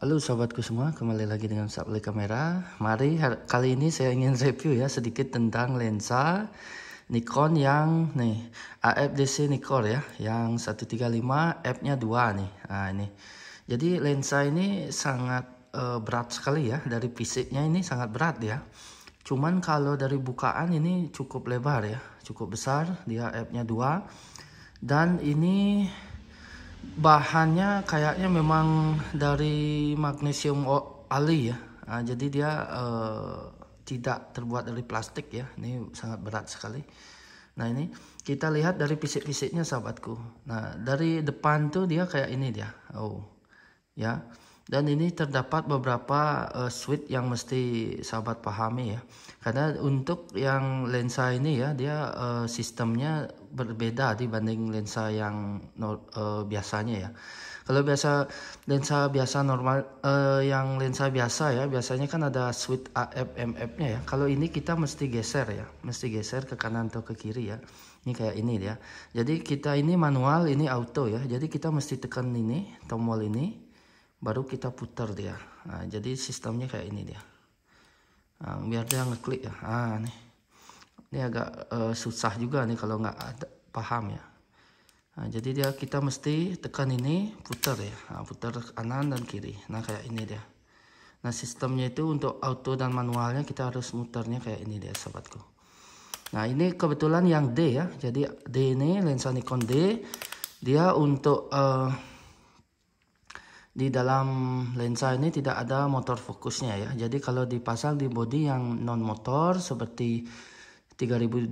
Halo sahabatku semua, kembali lagi dengan Sapli Kamera. Mari kali ini saya ingin review ya sedikit tentang lensa Nikon yang nih AFDC Nikon ya, yang 135 f-nya 2 nih. Nah, ini. Jadi lensa ini sangat uh, berat sekali ya, dari fisiknya ini sangat berat ya. Cuman kalau dari bukaan ini cukup lebar ya, cukup besar, dia f-nya 2. Dan ini bahannya kayaknya memang dari magnesium ali ya nah, jadi dia uh, tidak terbuat dari plastik ya ini sangat berat sekali nah ini kita lihat dari fisik-fisiknya sahabatku nah dari depan tuh dia kayak ini dia oh ya dan ini terdapat beberapa uh, eh, switch yang mesti sahabat pahami ya. Karena untuk yang lensa ini ya dia uh, sistemnya berbeda dibanding lensa yang uh, biasanya ya. Kalau biasa lensa biasa normal uh, yang lensa biasa ya biasanya kan ada switch AF MF-nya ya. Kalau ini kita mesti geser ya, mesti geser ke kanan atau ke kiri ya. Ini kayak ini ya. Jadi kita ini manual, ini auto ya. Jadi kita mesti tekan ini tombol ini baru kita putar dia nah, jadi sistemnya kayak ini dia nah, biar dia ngeklik ya ah nih ini agak uh, susah juga nih kalau nggak paham ya nah, jadi dia kita mesti tekan ini putar ya nah, putar kanan dan kiri nah kayak ini dia nah sistemnya itu untuk auto dan manualnya kita harus muternya kayak ini dia sobatku nah ini kebetulan yang D ya jadi D ini lensa Nikon D dia untuk uh, di dalam lensa ini tidak ada motor fokusnya ya. Jadi kalau dipasang di body yang non motor seperti 3200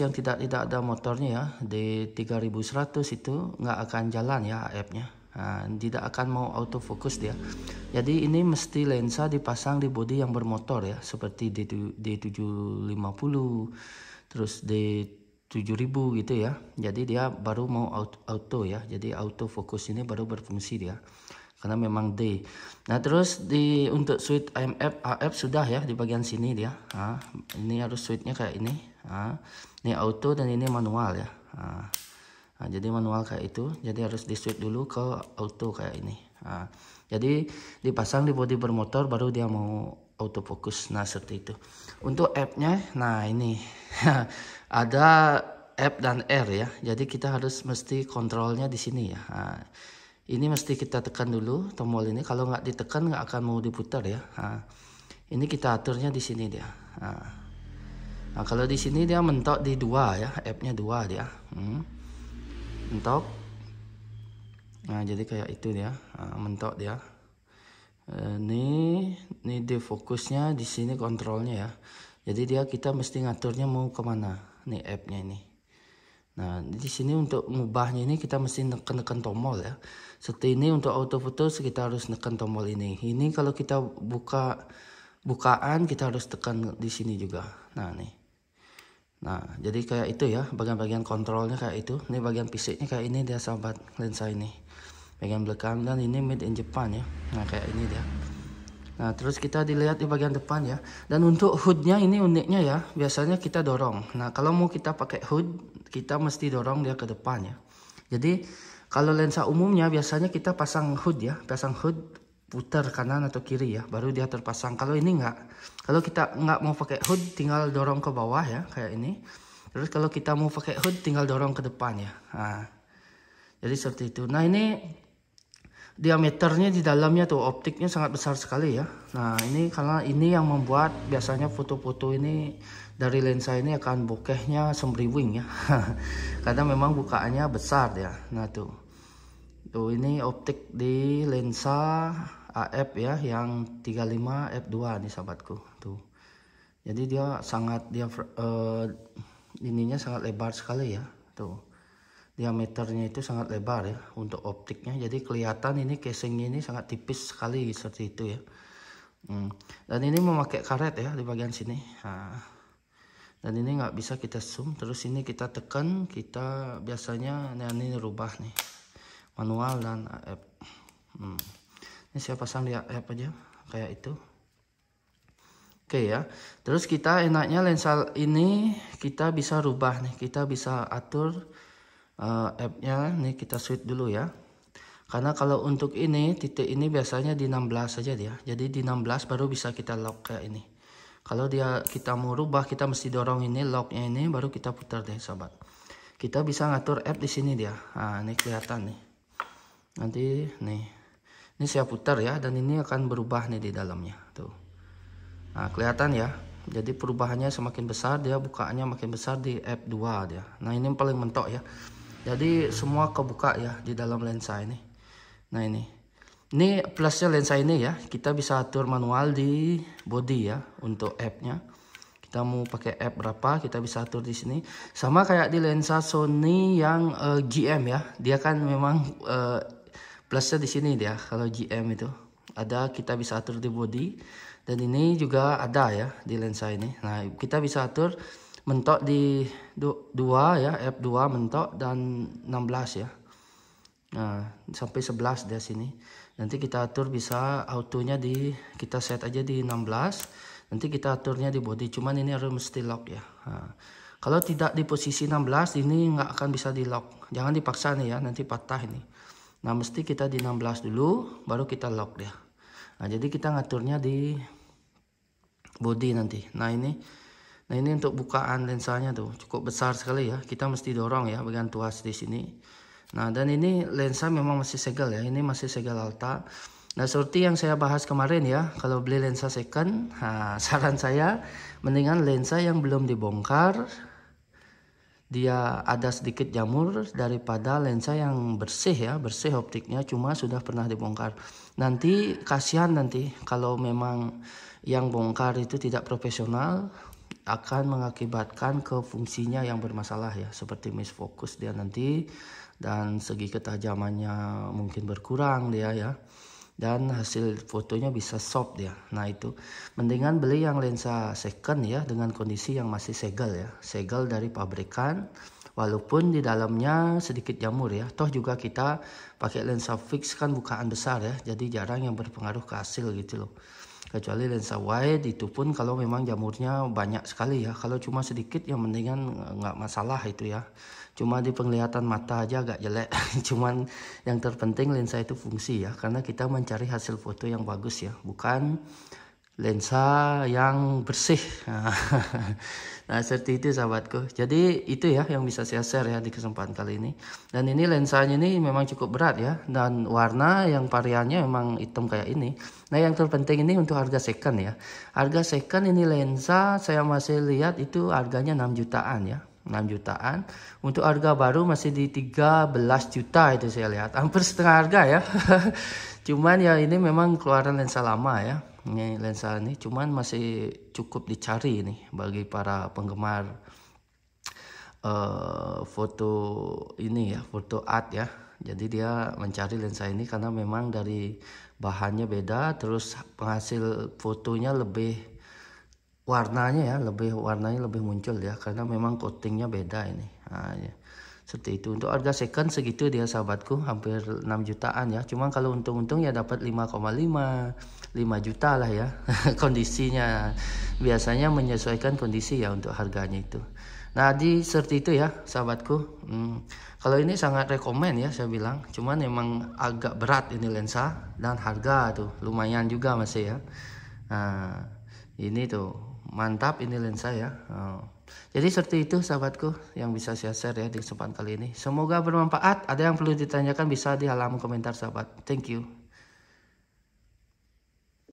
yang tidak tidak ada motornya ya di 3100 itu nggak akan jalan ya AF-nya. Nah, tidak akan mau autofocus dia. Jadi ini mesti lensa dipasang di body yang bermotor ya seperti D, D750 terus D7000 gitu ya. Jadi dia baru mau auto, auto ya. Jadi autofocus ini baru berfungsi dia karena memang D. Nah terus di untuk switch AMF AF sudah ya di bagian sini dia. Nah, ini harus switchnya kayak ini. Nah, ini auto dan ini manual ya. Nah, jadi manual kayak itu. Jadi harus di switch dulu ke auto kayak ini. Nah, jadi dipasang di body bermotor baru dia mau autofocus. Nah seperti itu. Untuk app-nya, nah ini ada app dan R ya. Jadi kita harus mesti kontrolnya di sini ya. Nah, ini mesti kita tekan dulu tombol ini kalau nggak ditekan nggak akan mau diputar ya nah, ini kita aturnya di sini dia nah, nah kalau di sini dia mentok di dua ya F nya dua dia hmm. mentok nah jadi kayak itu dia nah, mentok dia e, ini ini di fokusnya di sini kontrolnya ya jadi dia kita mesti ngaturnya mau kemana nih F nya ini Nah, di sini untuk mengubahnya ini kita mesti neken-neken tombol ya. Seperti ini untuk auto foto kita harus neken tombol ini. Ini kalau kita buka bukaan kita harus tekan di sini juga. Nah, nih. Nah, jadi kayak itu ya, bagian-bagian kontrolnya kayak itu. Ini bagian fisiknya kayak ini dia sahabat lensa ini. Bagian belakang dan ini made in Japan ya. Nah, kayak ini dia. Nah, terus kita dilihat di bagian depan ya. Dan untuk hoodnya ini uniknya ya, biasanya kita dorong. Nah, kalau mau kita pakai hood, kita mesti dorong dia ke depan ya. Jadi kalau lensa umumnya biasanya kita pasang hood ya, pasang hood putar kanan atau kiri ya, baru dia terpasang. Kalau ini enggak, kalau kita enggak mau pakai hood tinggal dorong ke bawah ya, kayak ini. Terus kalau kita mau pakai hood tinggal dorong ke depan ya. Nah, jadi seperti itu. Nah ini diameternya di dalamnya tuh optiknya sangat besar sekali ya nah ini karena ini yang membuat biasanya foto-foto ini dari lensa ini akan bokehnya sembriwing ya karena memang bukaannya besar ya nah tuh tuh ini optik di lensa AF ya yang 35 F2 nih sahabatku tuh jadi dia sangat dia uh, ininya sangat lebar sekali ya tuh diameternya itu sangat lebar ya untuk optiknya jadi kelihatan ini casing ini sangat tipis sekali seperti itu ya hmm. dan ini memakai karet ya di bagian sini nah. dan ini nggak bisa kita zoom terus ini kita tekan kita biasanya nah ini rubah nih manual dan AF hmm. ini saya pasang di AF aja kayak itu Oke okay, ya, terus kita enaknya lensa ini kita bisa rubah nih, kita bisa atur uh, eh, app nya nih kita switch dulu ya. Karena kalau untuk ini titik ini biasanya di 16 saja dia. Jadi di 16 baru bisa kita lock kayak ini. Kalau dia kita mau rubah kita mesti dorong ini locknya ini baru kita putar deh sobat Kita bisa ngatur app di sini dia. Nah, ini kelihatan nih. Nanti nih. Ini saya putar ya dan ini akan berubah nih di dalamnya tuh. Nah, kelihatan ya. Jadi perubahannya semakin besar dia bukaannya makin besar di app 2 dia. Nah, ini yang paling mentok ya jadi semua kebuka ya di dalam lensa ini nah ini ini plusnya lensa ini ya kita bisa atur manual di body ya untuk app-nya kita mau pakai app berapa kita bisa atur di sini sama kayak di lensa Sony yang uh, eh, GM ya dia kan memang uh, plusnya di sini dia kalau GM itu ada kita bisa atur di body dan ini juga ada ya di lensa ini nah kita bisa atur mentok di 2 ya F2 mentok dan 16 ya nah sampai 11 dia sini nanti kita atur bisa autonya di kita set aja di 16 nanti kita aturnya di body cuman ini harus mesti lock ya nah, kalau tidak di posisi 16 ini nggak akan bisa di lock jangan dipaksa nih ya nanti patah ini nah mesti kita di 16 dulu baru kita lock dia nah jadi kita ngaturnya di body nanti nah ini Nah ini untuk bukaan lensanya tuh cukup besar sekali ya. Kita mesti dorong ya bagian tuas di sini. Nah dan ini lensa memang masih segel ya. Ini masih segel alta. Nah seperti yang saya bahas kemarin ya. Kalau beli lensa second. Nah, saran saya mendingan lensa yang belum dibongkar. Dia ada sedikit jamur daripada lensa yang bersih ya. Bersih optiknya cuma sudah pernah dibongkar. Nanti kasihan nanti kalau memang yang bongkar itu tidak profesional akan mengakibatkan ke fungsinya yang bermasalah ya seperti misfokus dia nanti dan segi ketajamannya mungkin berkurang dia ya dan hasil fotonya bisa soft dia nah itu mendingan beli yang lensa second ya dengan kondisi yang masih segel ya segel dari pabrikan walaupun di dalamnya sedikit jamur ya toh juga kita pakai lensa fix kan bukaan besar ya jadi jarang yang berpengaruh ke hasil gitu loh kecuali lensa wide itu pun kalau memang jamurnya banyak sekali ya kalau cuma sedikit yang mendingan nggak masalah itu ya cuma di penglihatan mata aja agak jelek cuman yang terpenting lensa itu fungsi ya karena kita mencari hasil foto yang bagus ya bukan lensa yang bersih. nah, seperti itu sahabatku. Jadi itu ya yang bisa saya share ya di kesempatan kali ini. Dan ini lensanya ini memang cukup berat ya dan warna yang variannya memang hitam kayak ini. Nah, yang terpenting ini untuk harga second ya. Harga second ini lensa saya masih lihat itu harganya 6 jutaan ya. 6 jutaan untuk harga baru masih di 13 juta itu saya lihat hampir setengah harga ya cuman ya ini memang keluaran lensa lama ya ini lensa ini cuman masih cukup dicari nih bagi para penggemar uh, foto ini ya foto art ya jadi dia mencari lensa ini karena memang dari bahannya beda terus penghasil fotonya lebih warnanya ya lebih warnanya lebih muncul ya karena memang coatingnya beda ini nah, ya seperti itu untuk harga second segitu dia sahabatku hampir 6 jutaan ya cuma kalau untung-untung ya dapat 5,5 5 juta lah ya kondisinya biasanya menyesuaikan kondisi ya untuk harganya itu nah di seperti itu ya sahabatku hmm, kalau ini sangat rekomen ya saya bilang cuman memang agak berat ini lensa dan harga tuh lumayan juga masih ya nah ini tuh mantap ini lensa ya oh jadi seperti itu sahabatku yang bisa saya share ya di kesempatan kali ini. Semoga bermanfaat. Ada yang perlu ditanyakan bisa di halaman komentar sahabat. Thank you.